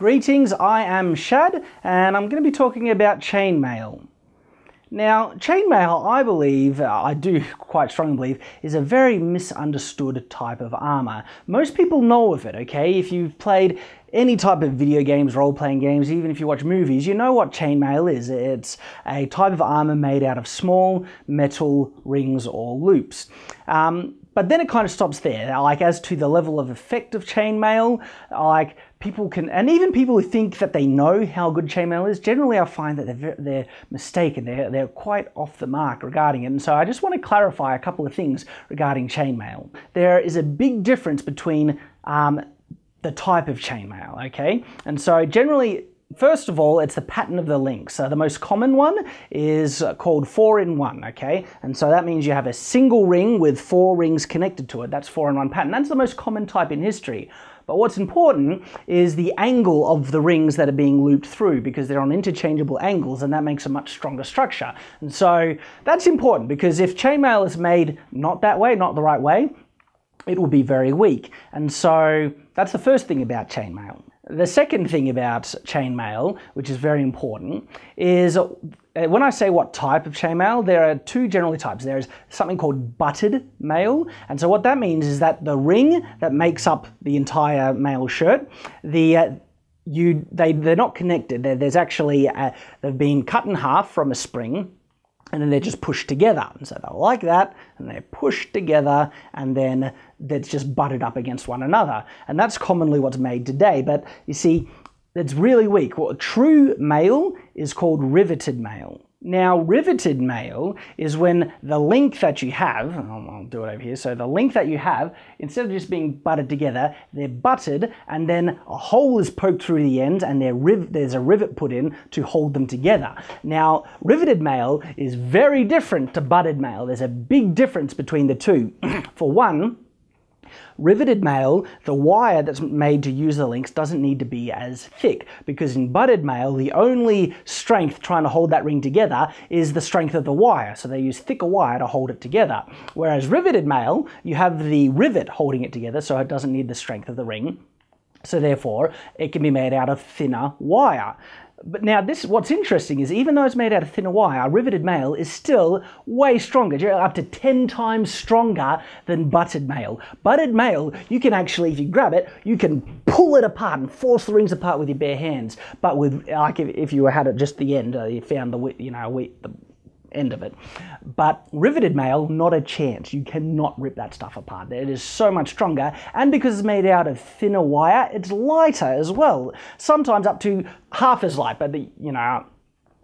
Greetings, I am Shad, and I'm going to be talking about chainmail. Now, chainmail, I believe, uh, I do quite strongly believe, is a very misunderstood type of armor. Most people know of it, okay? If you've played any type of video games, role playing games, even if you watch movies, you know what chainmail is. It's a type of armor made out of small metal rings or loops. Um, but then it kind of stops there. Like as to the level of effect of chainmail, like people can, and even people who think that they know how good chainmail is, generally I find that they're, they're mistaken. They're, they're quite off the mark regarding it. And so I just want to clarify a couple of things regarding chainmail. There is a big difference between um, the type of chainmail, okay? And so generally First of all, it's the pattern of the links. So the most common one is called four in one, okay? And so that means you have a single ring with four rings connected to it. That's four in one pattern. That's the most common type in history. But what's important is the angle of the rings that are being looped through because they're on interchangeable angles and that makes a much stronger structure. And so that's important because if chainmail is made not that way, not the right way, it will be very weak. And so that's the first thing about chainmail. The second thing about chainmail, which is very important, is uh, when I say what type of chainmail, there are two generally types. There is something called butted mail, and so what that means is that the ring that makes up the entire mail shirt, the uh, you they they're not connected. there's actually a, uh, they've been cut in half from a spring and then they're just pushed together. And so they're like that, and they're pushed together, and then they're just butted up against one another. And that's commonly what's made today. But you see, it's really weak. Well, true mail is called riveted mail. Now, riveted mail is when the link that you have, I'll do it over here, so the link that you have, instead of just being butted together, they're butted and then a hole is poked through the end and there's a rivet put in to hold them together. Now, riveted mail is very different to butted mail. There's a big difference between the two. For one, Riveted mail, the wire that's made to use the links doesn't need to be as thick because in butted mail, the only strength trying to hold that ring together is the strength of the wire. So they use thicker wire to hold it together. Whereas riveted mail, you have the rivet holding it together so it doesn't need the strength of the ring. So therefore, it can be made out of thinner wire. But now this, what's interesting is even though it's made out of thinner wire, riveted mail is still way stronger, up to 10 times stronger than buttered mail. Buttered mail, you can actually, if you grab it, you can pull it apart and force the rings apart with your bare hands. But with, like if, if you had it just the end, uh, you found the, you know, we, the end of it. But riveted mail, not a chance. You cannot rip that stuff apart. It is so much stronger, and because it's made out of thinner wire, it's lighter as well. Sometimes up to half as light, but the, you know,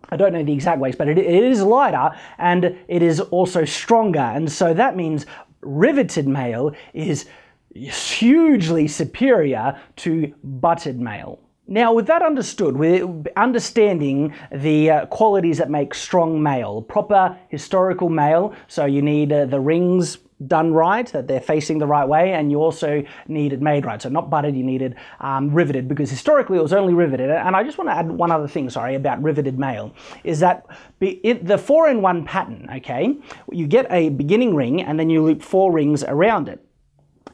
I don't know the exact weights, but it, it is lighter and it is also stronger. And so that means riveted mail is hugely superior to butted mail. Now, with that understood, with understanding the uh, qualities that make strong mail, proper historical mail, so you need uh, the rings done right, that they're facing the right way, and you also need it made right. So not butted, you needed um, riveted, because historically it was only riveted. And I just want to add one other thing, sorry, about riveted mail, is that it, the four-in-one pattern, okay, you get a beginning ring, and then you loop four rings around it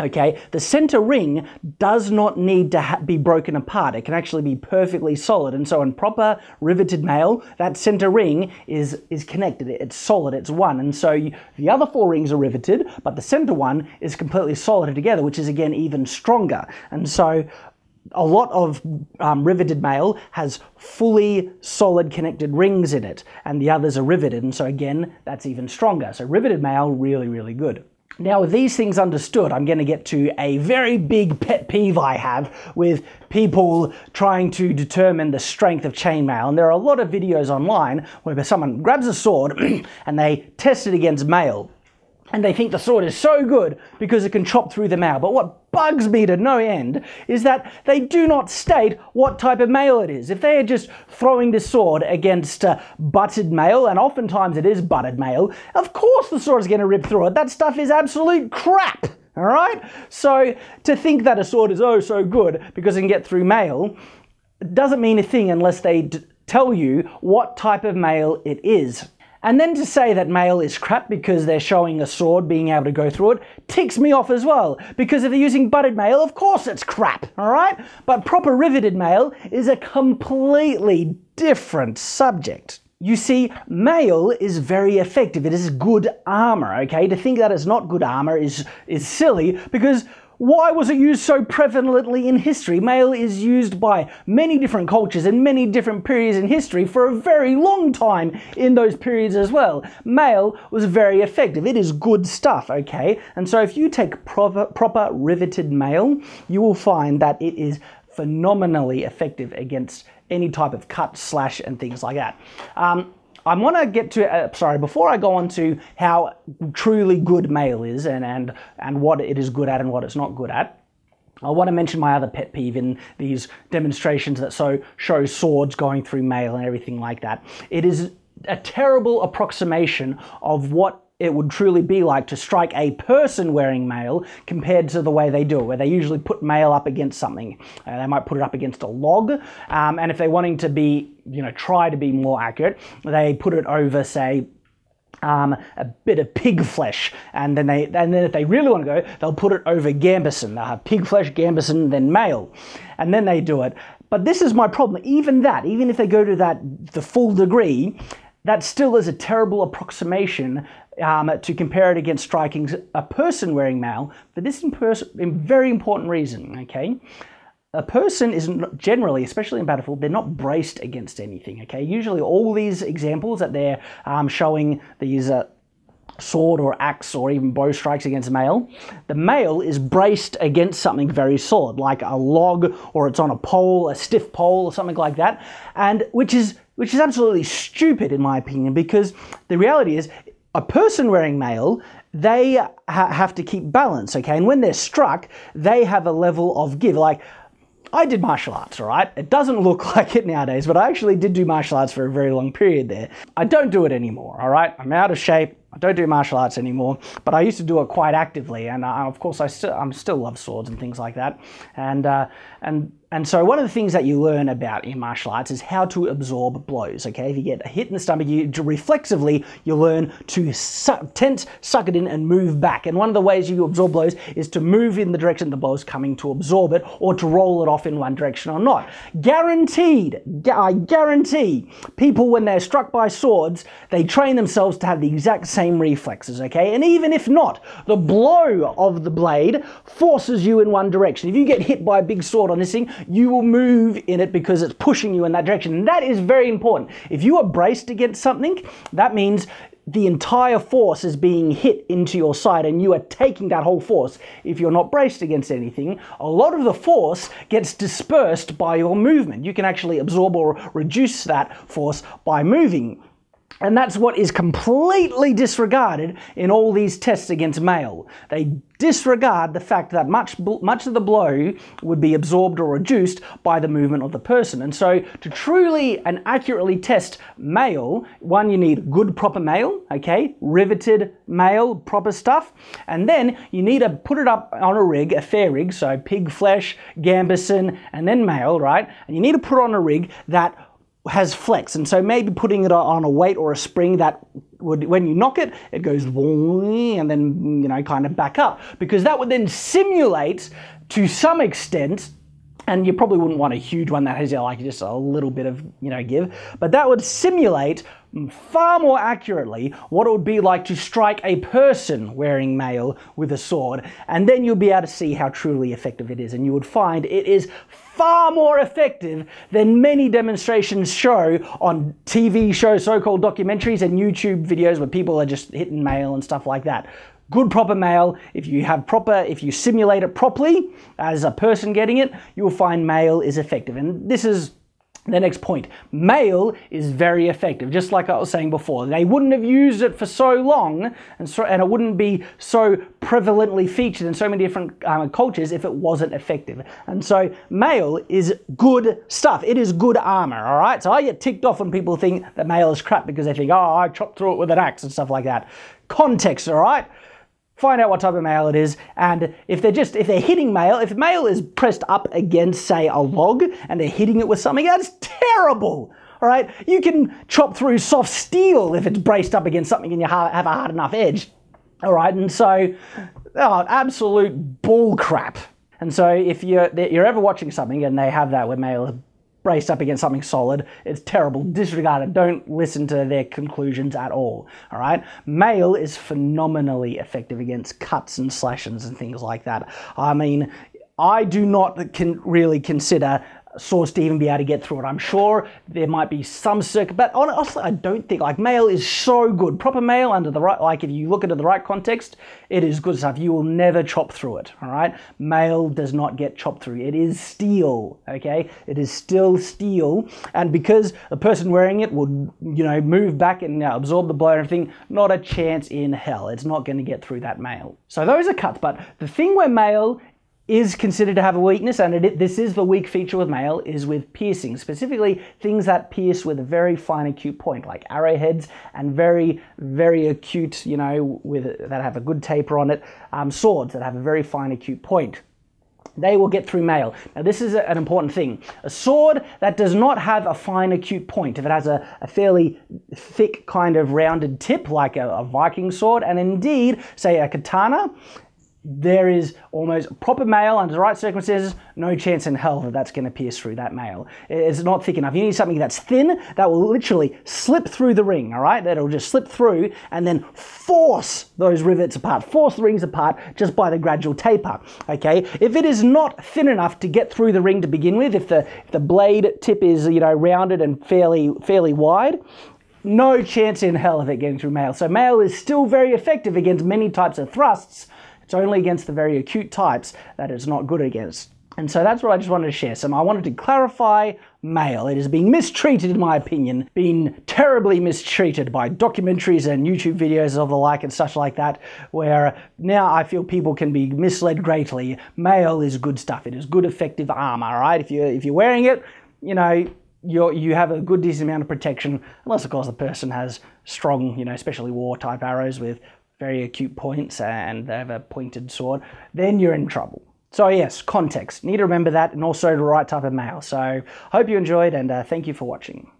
okay? The center ring does not need to be broken apart. It can actually be perfectly solid. And so in proper riveted nail, that center ring is, is connected. It's solid, it's one. And so you, the other four rings are riveted, but the center one is completely solid together, which is again even stronger. And so a lot of um, riveted mail has fully solid connected rings in it, and the others are riveted, and so again, that's even stronger. So, riveted mail, really, really good. Now, with these things understood, I'm going to get to a very big pet peeve I have with people trying to determine the strength of chainmail. And there are a lot of videos online where someone grabs a sword and they test it against mail. And they think the sword is so good because it can chop through the mail. But what bugs me to no end is that they do not state what type of mail it is. If they are just throwing the sword against uh, buttered mail, and oftentimes it is buttered mail, of course the sword is going to rip through it. That stuff is absolute crap. All right? So to think that a sword is oh so good because it can get through mail doesn't mean a thing unless they tell you what type of mail it is. And then to say that mail is crap because they're showing a sword being able to go through it ticks me off as well. Because if they're using butted mail, of course it's crap, alright? But proper riveted mail is a completely different subject. You see, mail is very effective. It is good armor, okay? To think that it's not good armor is, is silly because why was it used so prevalently in history? Mail is used by many different cultures in many different periods in history for a very long time in those periods as well. Mail was very effective. It is good stuff, okay? And so if you take proper, proper riveted mail, you will find that it is phenomenally effective against any type of cut, slash, and things like that. Um, I want to get to, uh, sorry, before I go on to how truly good mail is and, and, and what it is good at and what it's not good at, I want to mention my other pet peeve in these demonstrations that so show swords going through mail and everything like that. It is a terrible approximation of what it would truly be like to strike a person wearing mail compared to the way they do it, where they usually put mail up against something. Uh, they might put it up against a log, um, and if they're wanting to be, you know, try to be more accurate, they put it over, say, um, a bit of pig flesh, and then they, and then if they really want to go, they'll put it over gambeson. They'll uh, have pig flesh, gambeson, then mail, and then they do it. But this is my problem. Even that, even if they go to that the full degree, that still is a terrible approximation um, to compare it against striking a person wearing mail for this in very important reason, okay? A person is generally, especially in Battlefield, they're not braced against anything, okay? Usually all these examples that they're um, showing these uh, sword or axe or even bow strikes against mail, the mail is braced against something very solid, like a log or it's on a pole, a stiff pole or something like that, and which is which is absolutely stupid in my opinion because the reality is a person wearing mail, they ha have to keep balance, okay? And when they're struck, they have a level of give. Like, I did martial arts, all right? It doesn't look like it nowadays, but I actually did do martial arts for a very long period there. I don't do it anymore, all right? I'm out of shape. I don't do martial arts anymore, but I used to do it quite actively, and I, of course I still I still love swords and things like that, and uh, and and so one of the things that you learn about in martial arts is how to absorb blows. Okay, if you get hit in the stomach, you reflexively you learn to suck, tense, suck it in, and move back. And one of the ways you absorb blows is to move in the direction the blow is coming to absorb it, or to roll it off in one direction or not. Guaranteed, I guarantee people when they're struck by swords, they train themselves to have the exact same same reflexes, okay? And even if not, the blow of the blade forces you in one direction. If you get hit by a big sword on this thing, you will move in it because it's pushing you in that direction. And that is very important. If you are braced against something, that means the entire force is being hit into your side and you are taking that whole force. If you're not braced against anything, a lot of the force gets dispersed by your movement. You can actually absorb or reduce that force by moving. And that's what is completely disregarded in all these tests against male. They disregard the fact that much, much of the blow would be absorbed or reduced by the movement of the person. And so, to truly and accurately test male, one, you need good, proper male, okay, riveted male, proper stuff. And then you need to put it up on a rig, a fair rig, so pig flesh, gambeson, and then male, right? And you need to put on a rig that has flex, and so maybe putting it on a weight or a spring that would, when you knock it, it goes and then you know kind of back up because that would then simulate to some extent and you probably wouldn't want a huge one that has like just a little bit of you know give but that would simulate far more accurately what it would be like to strike a person wearing mail with a sword and then you'll be able to see how truly effective it is and you would find it is far more effective than many demonstrations show on TV shows so-called documentaries and YouTube videos where people are just hitting mail and stuff like that good proper mail. if you have proper, if you simulate it properly as a person getting it, you'll find mail is effective. And this is the next point. mail is very effective, just like I was saying before. They wouldn't have used it for so long, and so and it wouldn't be so prevalently featured in so many different um, cultures if it wasn't effective. And so, mail is good stuff. It is good armor. All right. So I get ticked off when people think that mail is crap because they think, oh, I chopped through it with an axe and stuff like that. Context. All right find out what type of mail it is, and if they're just if they're hitting mail, if mail is pressed up against say a log and they're hitting it with something, that's terrible. All right, you can chop through soft steel if it's braced up against something and you have a hard enough edge. All right, and so oh, absolute bull crap. And so if you're, you're ever watching something and they have that where mail braced up against something solid. It's terrible. Disregard it. Don't listen to their conclusions at all. All right. Mail is phenomenally effective against cuts and slashes and things like that. I mean, I do not can really consider source to even be able to get through it. I'm sure there might be some circuit, but honestly, I don't think like mail is so good. Proper mail under the right, like if you look at it the right context, it is good stuff. You will never chop through it. All right, mail does not get chopped through. It is steel. Okay, it is still steel, and because the person wearing it would, you know, move back and uh, absorb the blow and everything, not a chance in hell. It's not going to get through that mail. So those are cuts. But the thing where mail is considered to have a weakness, and it, this is the weak feature with mail, is with piercing, specifically things that pierce with a very fine acute point, like arrowheads, and very, very acute, you know, with that have a good taper on it, um, swords that have a very fine acute point. They will get through mail. Now, this is a, an important thing. A sword that does not have a fine acute point, if it has a, a fairly thick kind of rounded tip, like a, a Viking sword, and indeed, say a katana, there is almost proper mail under the right circumstances, no chance in hell that that's going to pierce through that mail. It's not thick enough. You need something that's thin that will literally slip through the ring, all right? That'll just slip through and then force those rivets apart, force the rings apart just by the gradual taper, okay? If it is not thin enough to get through the ring to begin with, if the, if the blade tip is, you know, rounded and fairly, fairly wide, no chance in hell of it getting through mail. So mail is still very effective against many types of thrusts, it's only against the very acute types that it's not good against. And so that's what I just wanted to share. So I wanted to clarify male. It is being mistreated, in my opinion, being terribly mistreated by documentaries and YouTube videos of the like and such like that, where now I feel people can be misled greatly. Male is good stuff. It is good, effective armor, all right? If you're, if you're wearing it, you know, you you have a good decent amount of protection, unless of course the person has strong, you know, especially war type arrows with very acute points uh, and they have a pointed sword, then you're in trouble. So yes, context. Need to remember that and also the right type of mail. So hope you enjoyed and uh, thank you for watching.